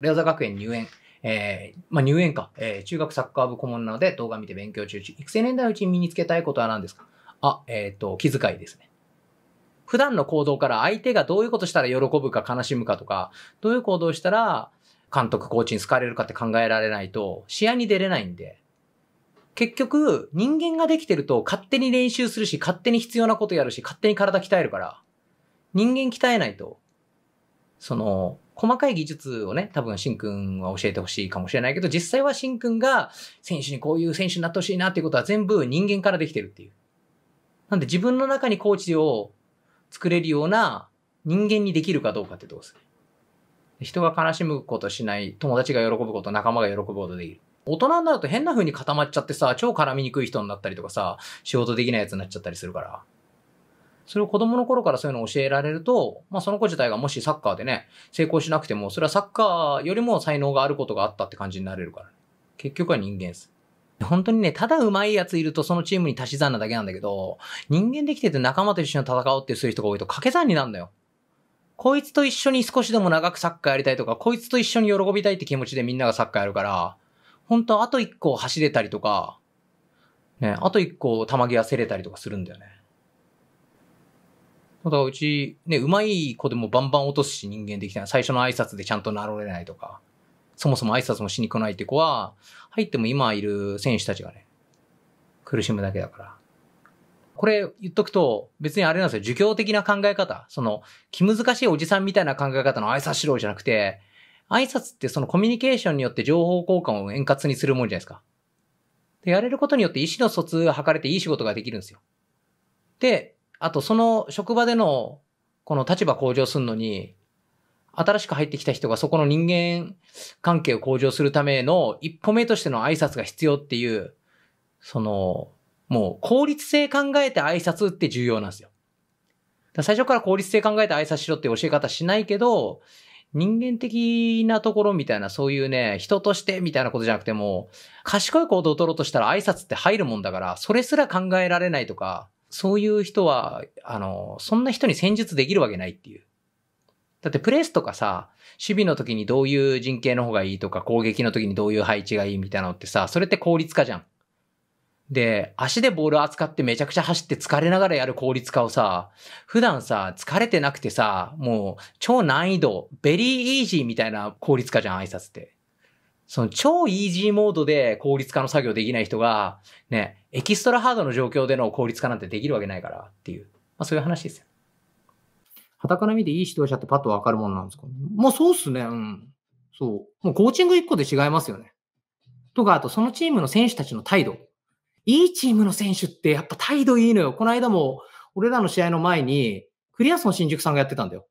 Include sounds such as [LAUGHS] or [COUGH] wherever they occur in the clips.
レオザ学園入園。えー、まあ、入園か、えー、中学サッカー部顧問なので動画見て勉強中育成年代のうちに身につけたいことは何ですかあ、えっ、ー、と、気遣いですね。普段の行動から相手がどういうことしたら喜ぶか悲しむかとか、どういう行動したら監督、コーチに好かれるかって考えられないと、試合に出れないんで。結局、人間ができてると勝手に練習するし、勝手に必要なことやるし、勝手に体鍛えるから、人間鍛えないと、その、細かい技術をね、多分、しんくんは教えてほしいかもしれないけど、実際はしんくんが選手にこういう選手になってほしいなっていうことは全部人間からできてるっていう。なんで自分の中にコーチを作れるような人間にできるかどうかってどうする人が悲しむことしない、友達が喜ぶこと、仲間が喜ぶことできる。大人になると変な風に固まっちゃってさ、超絡みにくい人になったりとかさ、仕事できないやつになっちゃったりするから。それを子供の頃からそういうのを教えられると、まあその子自体がもしサッカーでね、成功しなくても、それはサッカーよりも才能があることがあったって感じになれるから、ね、結局は人間です。本当にね、ただ上手いやついるとそのチームに足し算なだけなんだけど、人間できてて仲間と一緒に戦おうってする人が多いと掛け算になるんだよ。こいつと一緒に少しでも長くサッカーやりたいとか、こいつと一緒に喜びたいって気持ちでみんながサッカーやるから、本当あと一個走れたりとか、ね、あと一個球際せれたりとかするんだよね。だからうち、ね、うまい子でもバンバン落とすし人間できない。最初の挨拶でちゃんとなられないとか、そもそも挨拶もしに来ないって子は、入っても今いる選手たちがね、苦しむだけだから。これ言っとくと、別にあれなんですよ。儒教的な考え方。その、気難しいおじさんみたいな考え方の挨拶しろじゃなくて、挨拶ってそのコミュニケーションによって情報交換を円滑にするもんじゃないですか。で、やれることによって意思の疎通が図れていい仕事ができるんですよ。で、あとその職場でのこの立場向上するのに、新しく入ってきた人がそこの人間関係を向上するための一歩目としての挨拶が必要っていう、その、もう効率性考えて挨拶って重要なんですよ。最初から効率性考えて挨拶しろって教え方しないけど、人間的なところみたいな、そういうね、人としてみたいなことじゃなくても、賢い行動を取ろうとしたら挨拶って入るもんだから、それすら考えられないとか、そういう人は、あの、そんな人に戦術できるわけないっていう。だってプレスとかさ、守備の時にどういう陣形の方がいいとか、攻撃の時にどういう配置がいいみたいなのってさ、それって効率化じゃん。で、足でボール扱ってめちゃくちゃ走って疲れながらやる効率化をさ、普段さ、疲れてなくてさ、もう超難易度、ベリーイージーみたいな効率化じゃん、挨拶って。その超イージーモードで効率化の作業できない人が、ね、エキストラハードの状況での効率化なんてできるわけないからっていう、まあそういう話ですよ。はたから見ていい指導者ってパッとわかるものなんですかもうそうっすね。うん。そう。もうコーチング1個で違いますよね。とか、あとそのチームの選手たちの態度。いいチームの選手ってやっぱ態度いいのよ。この間も、俺らの試合の前に、クリアソン新宿さんがやってたんだよ。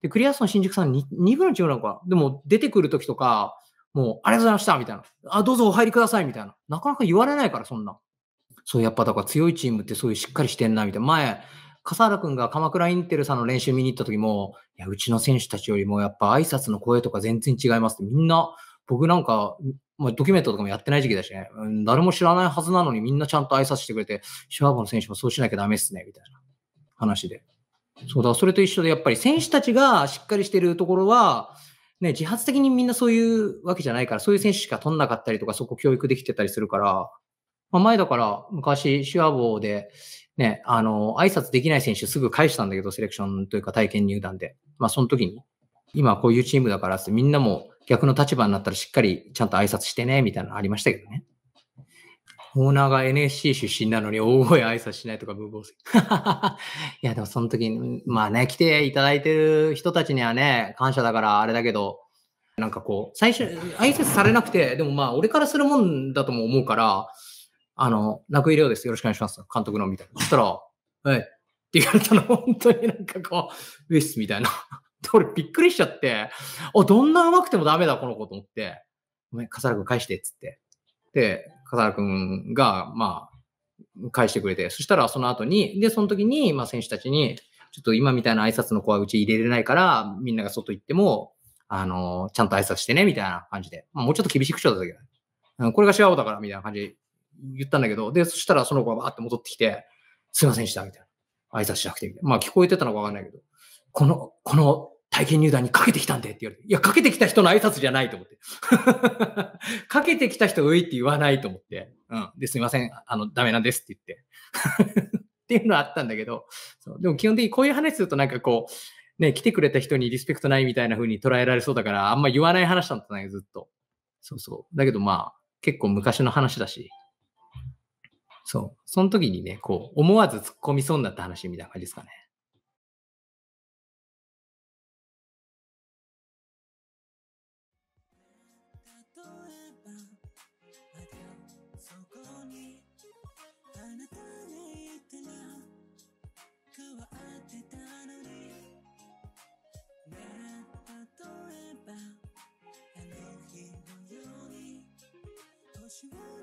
で、クリアソン新宿さん 2, 2分のチームなのかでも出てくるときとか、もう、ありがとうございましたみたいな。あ、どうぞお入りくださいみたいな。なかなか言われないから、そんな。そう、やっぱだから強いチームってそういうしっかりしてんな、みたいな。前、笠原君が鎌倉インテルさんの練習見に行った時も、いや、うちの選手たちよりもやっぱ挨拶の声とか全然違いますって、みんな、僕なんか、まあ、ドキュメントとかもやってない時期だしね、うん、誰も知らないはずなのにみんなちゃんと挨拶してくれて、シュワーボの選手もそうしなきゃダメっすね、みたいな話で。そうだ、それと一緒でやっぱり選手たちがしっかりしてるところは、ね、自発的にみんなそういうわけじゃないから、そういう選手しか取んなかったりとか、そこ教育できてたりするから、まあ、前だから昔、シュアボーで、ね、あの、挨拶できない選手すぐ返したんだけど、セレクションというか体験入団で。まあ、その時に、今こういうチームだからって、みんなも逆の立場になったらしっかりちゃんと挨拶してね、みたいなのありましたけどね。オーナーが NSC 出身なのに大声挨拶しないとか無謀す [LAUGHS] いや、でもその時に、まあね、来ていただいてる人たちにはね、感謝だからあれだけど、なんかこう、最初、挨拶されなくて、でもまあ、俺からするもんだとも思うから、あの、泣く入れようです。よろしくお願いします。監督の、みたいな。そしたら、はい。って言われたの、本当になんかこう、ウエスみたいな。俺びっくりしちゃって、あ、どんな上手くてもダメだ、この子と思って。ごめん、笠原君返して、っつって。で、笠原くんが、まあ、返してくれて、そしたらその後に、で、その時に、まあ選手たちに、ちょっと今みたいな挨拶の子はうち入れれないから、みんなが外行っても、あの、ちゃんと挨拶してね、みたいな感じで。もうちょっと厳しくしようだけど、これが幸せだから、みたいな感じで言ったんだけど、で、そしたらその子がバーって戻ってきて、すいませんでした、みたいな。挨拶しなくて、まあ、聞こえてたのかわかんないけど、この、この体験入団にかけてきたんでって言われて、いや、かけてきた人の挨拶じゃないと思って。[LAUGHS] かけてきた人、ういって言わないと思って、うん。で、すいません、あの、ダメなんですって言って。[LAUGHS] っていうのはあったんだけど、そうでも基本的にこういう話するとなんかこう、ね、来てくれた人にリスペクトないみたいな風に捉えられそうだから、あんま言わない話なんだね、ずっと。そうそう。だけどまあ、結構昔の話だし、そう。その時にね、こう、思わず突っ込みそうになった話みたいな感じですかね。ばまだそこにあなたがいたら変わってたのにね例えばあの日のように年を